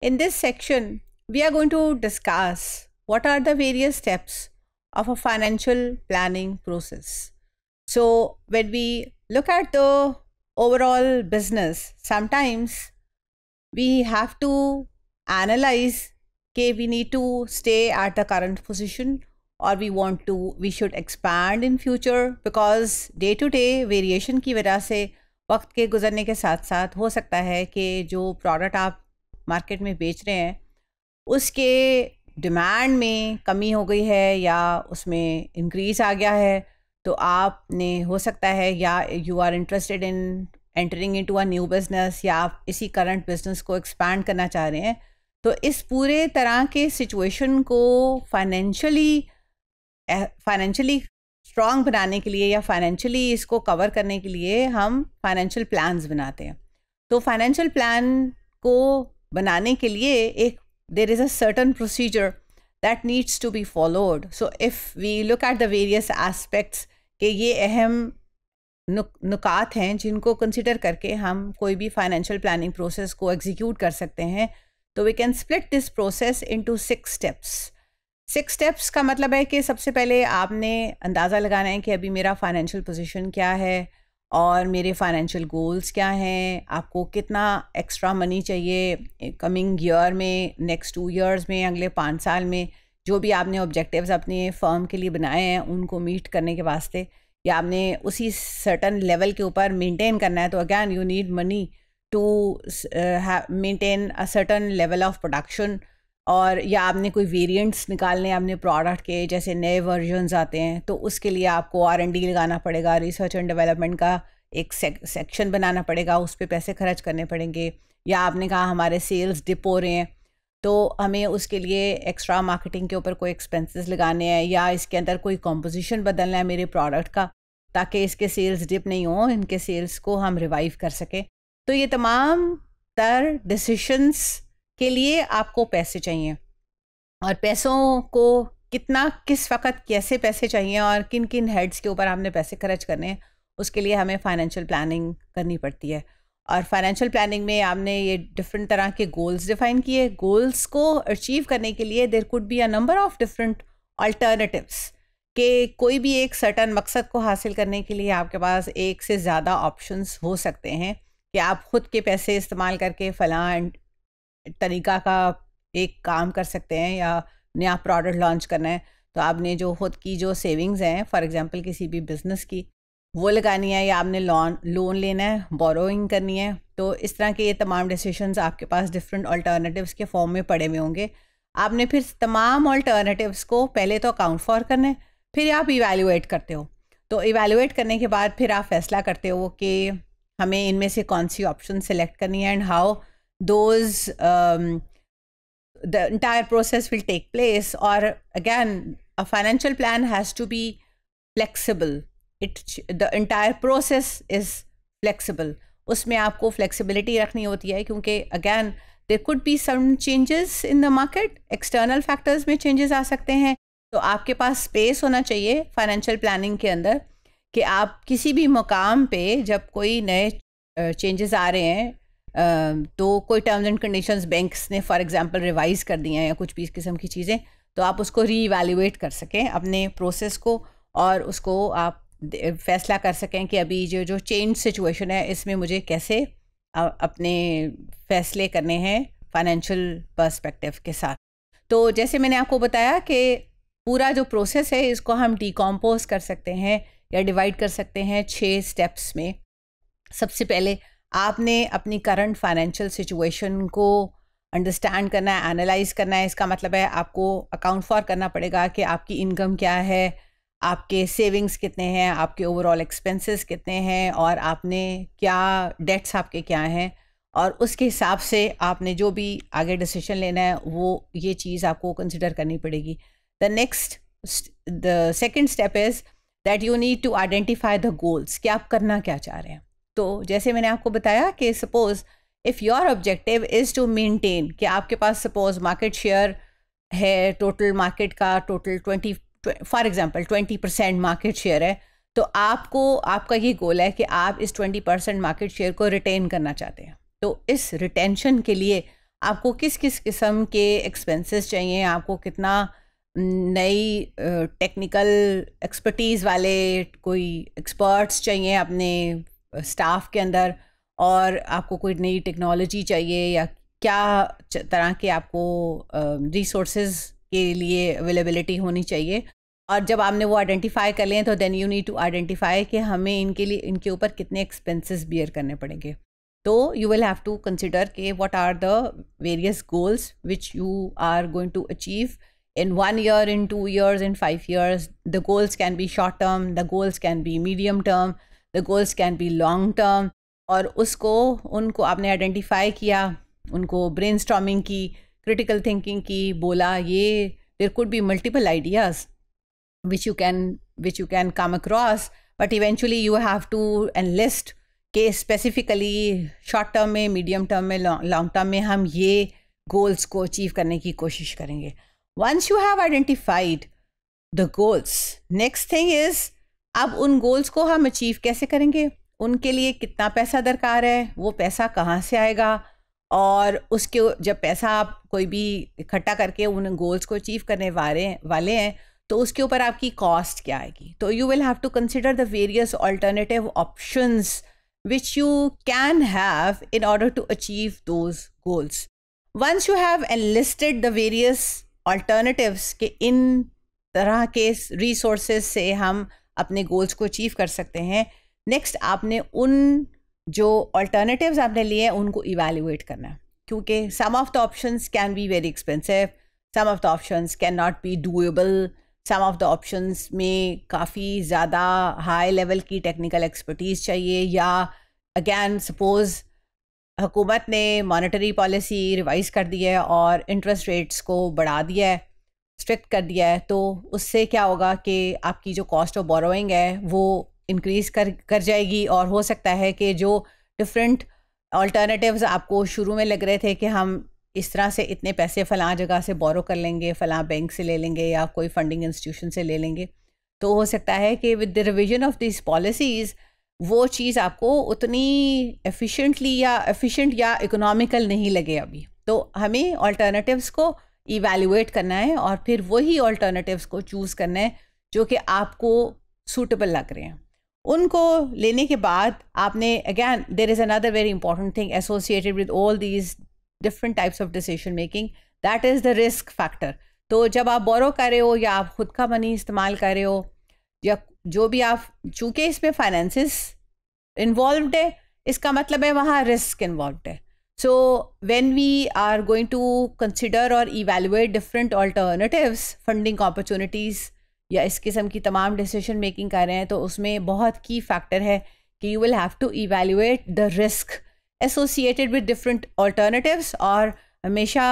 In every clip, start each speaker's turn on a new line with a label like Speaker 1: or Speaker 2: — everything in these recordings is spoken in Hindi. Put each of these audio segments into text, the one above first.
Speaker 1: In this section, we are going to discuss what are the various steps of a financial planning process. So, when we look at the overall business, sometimes we have to analyze okay we need to stay at the current position or we want to we should expand in future because day to day variation ki wajah se, वक्त ke गुजरने ke saath saath ho sakta hai कि jo product आप मार्केट में बेच रहे हैं उसके डिमांड में कमी हो गई है या उसमें इंक्रीज़ आ गया है तो आपने हो सकता है या you are interested in entering into a new business या आप इसी करंट बिज़नेस को एक्सपैंड करना चाह रहे हैं तो इस पूरे तरह के सिचुएशन को फाइनेंशियली फाइनेंशियली स्ट्रॉन्ग बनाने के लिए या फाइनेंशियली इसको कवर करने के लिए हम फाइनेंशियल प्लान्स बनाते हैं तो फाइनेंशियल प्लान को बनाने के लिए एक there is a certain procedure that needs to be followed so if we look at the various aspects के ये अहम नुकात हैं जिनको कंसिडर करके हम कोई भी फाइनेंशियल प्लानिंग प्रोसेस को एग्जीक्यूट कर सकते हैं तो we can split this process to six steps six steps का मतलब है कि सबसे पहले आपने अंदाज़ा लगाना है कि अभी मेरा फाइनेंशियल पोजिशन क्या है और मेरे फाइनेंशियल गोल्स क्या हैं आपको कितना एक्स्ट्रा मनी चाहिए कमिंग ईयर में नेक्स्ट टू ईयर्स में अगले पाँच साल में जो भी आपने ऑब्जेक्टिव्स अपने फर्म के लिए बनाए हैं उनको मीट करने के वास्ते या आपने उसी सर्टन लेवल के ऊपर मेंटेन करना है तो again you need money to maintain a certain level of production और या आपने कोई वेरिएंट्स निकालने आपने प्रोडक्ट के जैसे नए वर्जन्स आते हैं तो उसके लिए आपको आर एंड डी लगाना पड़ेगा रिसर्च एंड डेवलपमेंट का एक सेक्शन बनाना पड़ेगा उस पर पैसे खर्च करने पड़ेंगे या आपने कहा हमारे सेल्स डिप हो रहे हैं तो हमें उसके लिए एक्स्ट्रा मार्केटिंग के ऊपर कोई एक्सपेंसेस लगाने हैं या इसके अंदर कोई कॉम्पोजिशन बदलना है मेरे प्रोडक्ट का ताकि इसके सेल्स डिप नहीं हों इनके सेल्स को हम रिवाइव कर सकें तो ये तमाम तर डिसीशंस के लिए आपको पैसे चाहिए और पैसों को कितना किस वक्त कैसे पैसे चाहिए और किन किन हेड्स के ऊपर हमने पैसे खर्च करने हैं उसके लिए हमें फाइनेंशियल प्लानिंग करनी पड़ती है और फाइनेंशियल प्लानिंग में आपने ये डिफरेंट तरह के गोल्स डिफाइन किए गोल्स को अचीव करने के लिए there could be a number of different alternatives के कोई भी एक सर्टन मकसद को हासिल करने के लिए आपके पास एक से ज़्यादा ऑप्शंस हो सकते हैं कि आप ख़ुद के पैसे इस्तेमाल करके फलां तरीका का एक काम कर सकते हैं या नया प्रोडक्ट लॉन्च करना है तो आपने जो खुद की जो सेविंग्स हैं फॉर एग्जांपल किसी भी बिज़नेस की वो लगानी है या आपने लोन लोन लेना है बोरोइंग करनी है तो इस तरह के ये तमाम डिसीशन आपके पास डिफरेंट अल्टरनेटिव्स के फॉर्म में पड़े हुए होंगे आपने फिर तमाम अल्टरनेटिव्स को पहले तो अकाउंट फॉर करना है फिर आप इवेलुएट करते हो तो इवेलुएट करने के बाद फिर आप फैसला करते हो कि हमें इनमें से कौन सी ऑप्शन सेलेक्ट करनी है and how those um, the entire process will take place or again a financial plan has to be flexible it the entire process is flexible उसमें आपको flexibility रखनी होती है क्योंकि again there could be some changes in the market external factors में changes आ सकते हैं तो आपके पास space होना चाहिए financial planning के अंदर कि आप किसी भी मुकाम पे जब कोई नए changes आ रहे हैं तो कोई टर्म्स एंड कंडीशंस बैंक्स ने फॉर एग्जांपल रिवाइज कर दिए हैं या कुछ भी इस किस्म की चीज़ें तो आप उसको रीइवेलुएट कर सकें अपने प्रोसेस को और उसको आप फैसला कर सकें कि अभी जो जो चेंज सिचुएशन है इसमें मुझे कैसे अपने फैसले करने हैं फाइनेंशियल पर्सपेक्टिव के साथ तो जैसे मैंने आपको बताया कि पूरा जो प्रोसेस है इसको हम डिकम्पोज कर सकते हैं या डिवाइड कर सकते हैं छः स्टेप्स में सबसे पहले आपने अपनी करंट फाइनेंशियल सिचुएशन को अंडरस्टैंड करना है एनालाइज करना है इसका मतलब है आपको अकाउंट फॉर करना पड़ेगा कि आपकी इनकम क्या है आपके सेविंग्स कितने हैं आपके ओवरऑल एक्सपेंसेस कितने हैं और आपने क्या डेट्स आपके क्या हैं और उसके हिसाब से आपने जो भी आगे डिसीजन लेना है वो ये चीज़ आपको कंसिडर करनी पड़ेगी the next the second step is that you need to identify the goals कि आप करना क्या चाह रहे हैं तो जैसे मैंने आपको बताया कि suppose if your objective is to maintain कि आपके पास सपोज़ मार्केट शेयर है टोटल मार्केट का total twenty for example twenty percent market share है तो आपको आपका ये गोल है कि आप इस ट्वेंटी परसेंट मार्केट शेयर को रिटेन करना चाहते हैं तो इस रिटेंशन के लिए आपको किस किस किस्म के एक्सपेंसेस चाहिए आपको कितना नई टेक्निकल एक्सपर्टीज़ वाले कोई एक्सपर्ट्स चाहिए अपने स्टाफ के अंदर और आपको कोई नई टेक्नोलॉजी चाहिए या क्या तरह के आपको रिसोर्सेज के लिए अवेलेबिलिटी होनी चाहिए और जब आपने वो आइडेंटिफाई कर लें तो then you need to identify कि हमें इनके लिए इनके ऊपर कितने एक्सपेंसेस बियर करने पड़ेंगे तो you will have to consider के what are the various goals which you are going to achieve in one year in two years in five years the goals can be short term the goals can be medium term goals can be long term और उसको उनको आपने आइडेंटिफाई किया उनको ब्रेन की क्रिटिकल थिंकिंग की बोला ये there could be multiple ideas which you can which you can come across but eventually you have to enlist के स्पेसिफिकली शॉर्ट टर्म में मीडियम टर्म में लॉन्ग टर्म में हम ये गोल्स को अचीव करने की कोशिश करेंगे once you have identified the goals next thing is अब उन गोल्स को हम अचीव कैसे करेंगे उनके लिए कितना पैसा दरकार है वो पैसा कहाँ से आएगा और उसके जब पैसा आप कोई भी इकट्ठा करके उन गोल्स को अचीव करने वाले वाले हैं तो उसके ऊपर आपकी कॉस्ट क्या आएगी तो you will have to consider the various alternative option which you can have in order to achieve those goals once you have enlisted the various alternatives के इन तरह के रिसोर्सेज से हम अपने गोल्स को अचीव कर सकते हैं नेक्स्ट आपने उन जो ऑल्टरनेटिव्स आपने लिए हैं उनको इवेल्यूएट करना है क्योंकि some of the options can be very expensive some of the options can not be doable some of the options में काफ़ी ज़्यादा हाई लेवल की टेक्निकल एक्सपर्टीज़ चाहिए या अगैन सपोज़ हुकूमत ने मॉनेटरी पॉलिसी रिवाइज़ कर दी है और इंटरेस्ट रेट्स को बढ़ा दिया है स्ट्रिक्ट कर दिया है तो उससे क्या होगा कि आपकी जो कॉस्ट ऑफ बोरोइंग है वो इंक्रीज़ कर कर जाएगी और हो सकता है कि जो डिफरेंट ऑल्टरनेटिव्स आपको शुरू में लग रहे थे कि हम इस तरह से इतने पैसे फ़लाँ जगह से बोरो कर लेंगे फ़लाँ बैंक से ले लेंगे या कोई फंडिंग इंस्टीट्यूशन से ले लेंगे तो हो सकता है कि with the revision of this policies वो चीज़ आपको उतनी एफिशिएंटली या एफिशिएंट या इकोनॉमिकल नहीं लगे अभी तो हमें ऑल्टरनेटिव्स को इवेल्यूएट करना है और फिर वही ऑल्टरनेटिव्स को चूज़ करना है जो कि आपको सूटेबल लग रहे हैं उनको लेने के बाद आपने again there is another very important thing associated with all these different types of decision making that is the risk factor तो जब आप बोरो कर रहे हो या आप ख़ुद का मनी इस्तेमाल कर रहे हो या जो भी आप चूँकि इसमें फाइनेंसिस इन्वॉल्व है इसका मतलब है वहाँ रिस्क इन्वॉल्व है so when we are going to consider और evaluate different alternatives, funding opportunities, या इस किस्म की तमाम डिसीजन मेकिंग कर रहे हैं तो उसमें बहुत की फैक्टर है कि you will have to evaluate the risk associated with different alternatives और हमेशा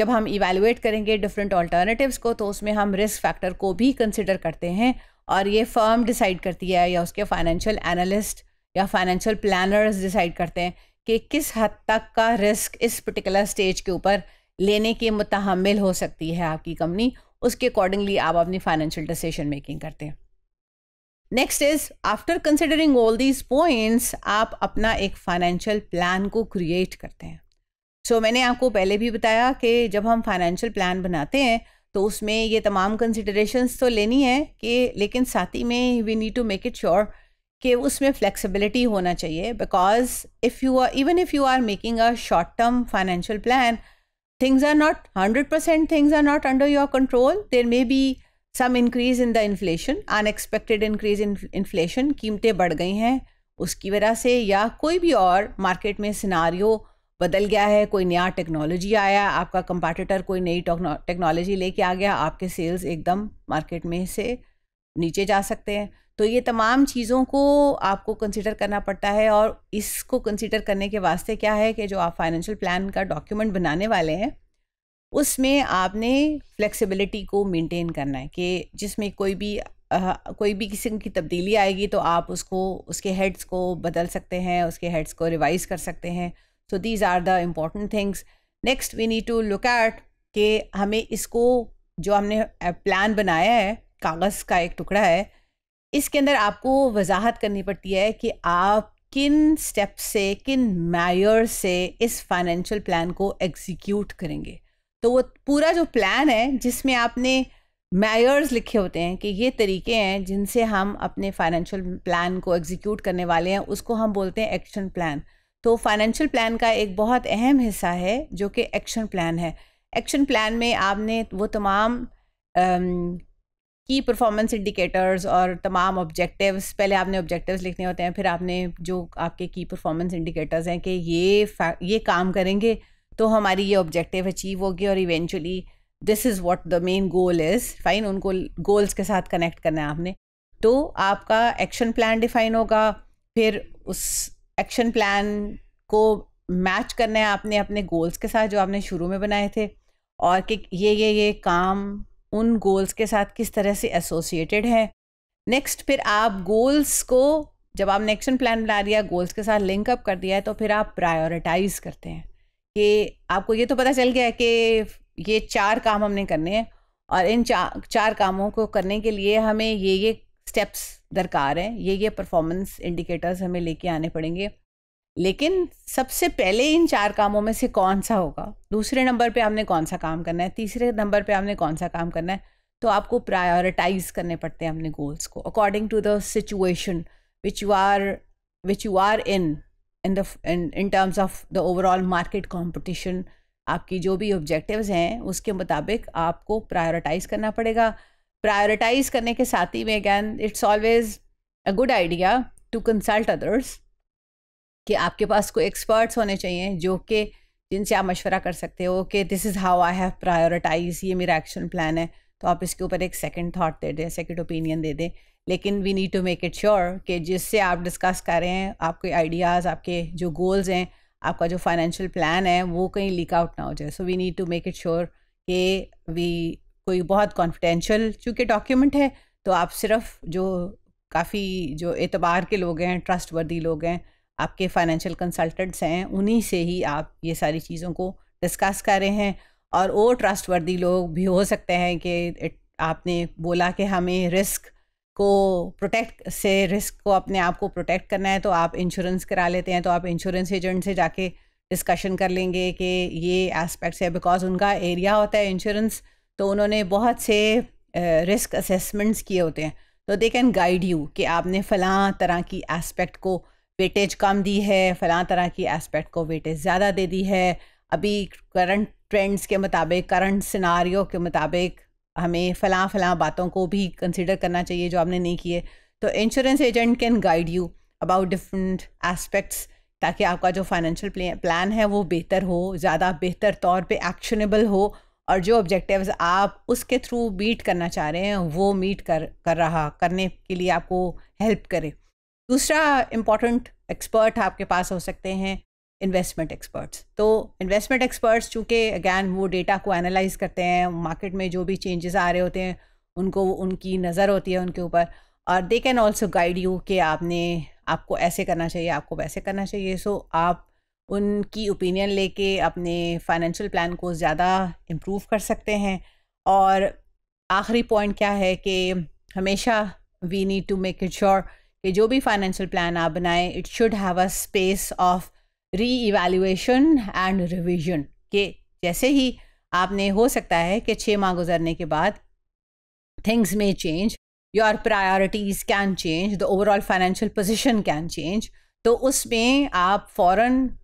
Speaker 1: जब हम इवेलुएट करेंगे डिफरेंट ऑल्टरनेटिवस को तो उसमें हम रिस्क फैक्टर को भी कंसिडर करते हैं और ये फर्म डिसाइड करती है या उसके फाइनेंशियल एनालिस्ट या फाइनेंशियल प्लानर्स डिसाइड करते हैं कि किस हद तक का रिस्क इस पर्टिकुलर स्टेज के ऊपर लेने के मुतहमल हो सकती है आपकी कंपनी उसके अकॉर्डिंगली आप अपनी फाइनेंशियल डिसीजन मेकिंग करते हैं next is after considering all these points आप अपना एक फाइनेंशियल प्लान को क्रिएट करते हैं सो so, मैंने आपको पहले भी बताया कि जब हम फाइनेंशियल प्लान बनाते हैं तो उसमें ये तमाम कंसिडरेशंस तो लेनी है कि लेकिन साथ ही में we need to make it sure कि उसमें फ्लेक्सिबिलिटी होना चाहिए because if you are even if you are making a short term financial plan things are not hundred percent things are not under your control there may be some increase in the inflation unexpected increase in inflation कीमतें बढ़ गई हैं उसकी वजह से या कोई भी और मार्केट में सिनारियो बदल गया है कोई नया टेक्नोलॉजी आया आपका कंपटीटर कोई नई टेक्नोलॉजी लेके आ गया आपके सेल्स एकदम मार्केट में से नीचे जा सकते हैं तो ये तमाम चीज़ों को आपको कंसिडर करना पड़ता है और इसको कंसिडर करने के वास्ते क्या है कि जो आप फाइनेंशियल प्लान का डॉक्यूमेंट बनाने वाले हैं उसमें आपने फ्लेक्सिबिलिटी को मेंटेन करना है कि जिसमें कोई भी आ, कोई भी किसी की तब्दीली आएगी तो आप उसको उसके हेड्स को बदल सकते हैं उसके हेड्स को रिवाइज कर सकते हैं so these are the important things next we need to look at कि हमें इसको जो हमने प्लान बनाया है कागज़ का एक टुकड़ा है इसके अंदर आपको वजाहत करनी पड़ती है कि आप किन स्टेप से किन मैयर से इस फाइनेंशियल प्लान को एग्जीक्यूट करेंगे तो वो पूरा जो प्लान है जिसमें आपने मैयर्स लिखे होते हैं कि ये तरीके हैं जिनसे हम अपने फाइनेंशियल प्लान को एग्जीक्यूट करने वाले हैं उसको हम बोलते हैं एक्शन प्लान तो फाइनेंशियल प्लान का एक बहुत अहम हिस्सा है जो कि एक्शन प्लान है एक्शन प्लान में आपने वो तमाम की परफॉर्मेंस इंडिकेटर्स और तमाम ऑब्जेक्टिव्स पहले आपने ऑब्जेक्टिव्स लिखने होते हैं फिर आपने जो आपके की परफॉर्मेंस इंडिकेटर्स हैं कि ये ये काम करेंगे तो हमारी ये ऑब्जेक्टिव अचीव होगी और eventually this is what the main goal is fine उनको गोल्स के साथ कनेक्ट करना है आपने तो आपका एक्शन प्लान डिफाइन होगा फिर उस एक्शन प्लान को मैच करना है आपने अपने गोल्स के साथ जो आपने शुरू में बनाए थे और कि ये ये ये काम उन गोल्स के साथ किस तरह से एसोसिएटेड है नेक्स्ट फिर आप गोल्स को जब आपने एक्शन प्लान बना दिया गोल्स के साथ लिंक अप कर दिया है तो फिर आप प्रायोरिटाइज करते हैं कि आपको ये तो पता चल गया है कि ये चार काम हमने करने हैं और इन चार चार कामों को करने के लिए हमें ये ये स्टेप्स दरकार हैं ये ये परफॉर्मेंस इंडिकेटर्स हमें लेके आने पड़ेंगे लेकिन सबसे पहले इन चार कामों में से कौन सा होगा दूसरे नंबर पे आपने कौन सा काम करना है तीसरे नंबर पे आपने कौन सा काम करना है तो आपको प्रायोरिटाइज करने पड़ते हैं अपने गोल्स को according to the situation which you are which you are in in the in terms of the overall market competition आपकी जो भी ऑब्जेक्टिव हैं उसके मुताबिक आपको प्रायोरिटाइज करना पड़ेगा प्रायोरिटाइज करने के साथ ही में again it's always a good idea to consult others कि आपके पास कोई एक्सपर्ट्स होने चाहिए जो कि जिनसे आप मशवरा कर सकते हो कि this is how I have prioritize ये मेरा एक्शन प्लान है तो आप इसके ऊपर एक सेकंड थॉट दे दें सेकंड ओपिनियन दे दें लेकिन we need to make it sure कि जिससे आप डिस्कस कर रहे हैं आपके आइडियाज़ आपके जो गोल्स हैं आपका जो फाइनेंशियल प्लान है वो कहीं लीक आउट ना हो जाए so we need to make it sure कि वी कोई बहुत कॉन्फिडेंशियल चूँकि डॉक्यूमेंट है तो आप सिर्फ जो काफ़ी जो एतबार के लोग हैं ट्रस्ट वर्दी लोग हैं आपके फाइनेंशियल कंसल्टेंट्स हैं उन्हीं से ही आप ये सारी चीज़ों को डिस्कस कर रहे हैं और वो ट्रस्टवर्दी लोग भी हो सकते हैं कि आपने बोला कि हमें रिस्क को प्रोटेक्ट से रिस्क को अपने आप को प्रोटेक्ट करना है तो आप इंश्योरेंस करा लेते हैं तो आप इंश्योरेंस एजेंट से जाके डिस्कशन कर लेंगे कि ये एस्पेक्ट्स है बिकॉज उनका एरिया होता है इंश्योरेंस तो उन्होंने बहुत से रिस्क असेसमेंट्स किए होते हैं तो दे कैन गाइड यू कि आपने फ़लाँ तरह की एस्पेक्ट को वेटेज कम दी है फ़लाँ तरह की एस्पेक्ट को वेटेज ज़्यादा दे दी है अभी करंट ट्रेंड्स के मुताबिक करंट सिनारियों के मुताबिक हमें फ़लाँ फ़लाँ बातों को भी कंसिडर करना चाहिए जो आपने नहीं किए तो insurance agent can guide you about different aspects ताकि आपका जो फाइनेंशियल प्लान है वो बेहतर हो ज़्यादा बेहतर तौर पे एक्शनेबल हो और जो ऑब्जेक्टिव्स आप उसके थ्रू मीट करना चाह रहे हैं वो मीट कर कर रहा करने के लिए आपको हेल्प करे दूसरा इम्पॉर्टेंट एक्सपर्ट आपके पास हो सकते हैं इन्वेस्टमेंट एक्सपर्ट्स तो इन्वेस्टमेंट एक्सपर्ट्स चूँकि अगैन वो डेटा को एनालाइज करते हैं मार्केट में जो भी चेंजेस आ रहे होते हैं उनको उनकी नज़र होती है उनके ऊपर और they can also guide you कि आपने आपको ऐसे करना चाहिए आपको वैसे करना चाहिए सो so, आप उनकी ओपिनियन लेके अपने फाइनेंशियल प्लान को ज़्यादा इम्प्रूव कर सकते हैं और आखिरी पॉइंट क्या है कि हमेशा we need to make it sure कि जो भी फाइनेंशियल प्लान आप बनाएं it should have a space of reevaluation and revision के जैसे ही आपने हो सकता है कि छः माह गुजरने के बाद थिंग्स में change your priorities can change the overall financial position can change तो उसमें आप फ़ौर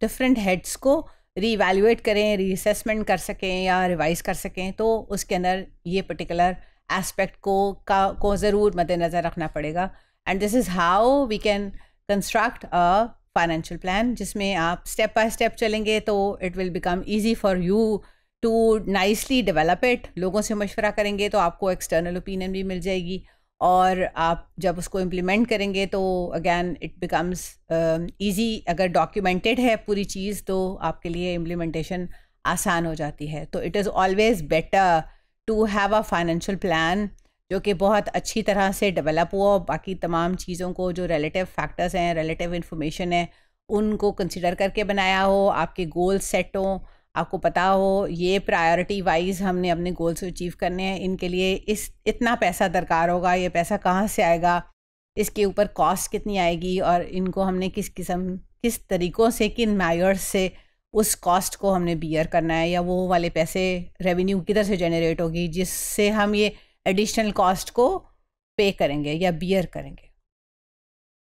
Speaker 1: डिफरेंट हेड्स को रीवैल्यूएट करें रीअसेसमेंट कर सकें या रिवाइज कर सकें तो उसके अंदर ये पर्टिकुलर एस्पेक्ट को का को ज़रूर मद्देनज़र रखना पड़ेगा and this is how we can construct a financial plan जिसमें आप स्टेप बाय स्टेप चलेंगे तो it will become easy for you to nicely develop it लोगों से मशवरा करेंगे तो आपको एक्सटर्नल ओपिनियन भी मिल जाएगी और आप जब उसको इम्प्लीमेंट करेंगे तो अगैन इट बिकम्स ईजी अगर डॉक्यूमेंटेड है पूरी चीज़ तो आपके लिए इम्प्लीमेंटेशन आसान हो जाती है तो it is always better to have a financial plan जो कि बहुत अच्छी तरह से डेवलप हुआ और बाकी तमाम चीज़ों को जो रिलेटिव फैक्टर्स हैं रिलेटिव इन्फॉर्मेशन है उनको कंसिडर करके बनाया हो आपके गोल्स सेट हों आपको पता हो ये प्रायोरिटी वाइज हमने अपने गोल्स अचीव करने हैं इनके लिए इस इतना पैसा दरकार होगा ये पैसा कहाँ से आएगा इसके ऊपर कॉस्ट कितनी आएगी और इनको हमने किस किस्म किस तरीक़ों से किन मायर्स से उस कॉस्ट को हमने बियर करना है या वो वाले पैसे रेवेन्यू किधर से जनरेट होगी जिससे हम ये एडिशनल कॉस्ट को पे करेंगे या बियर करेंगे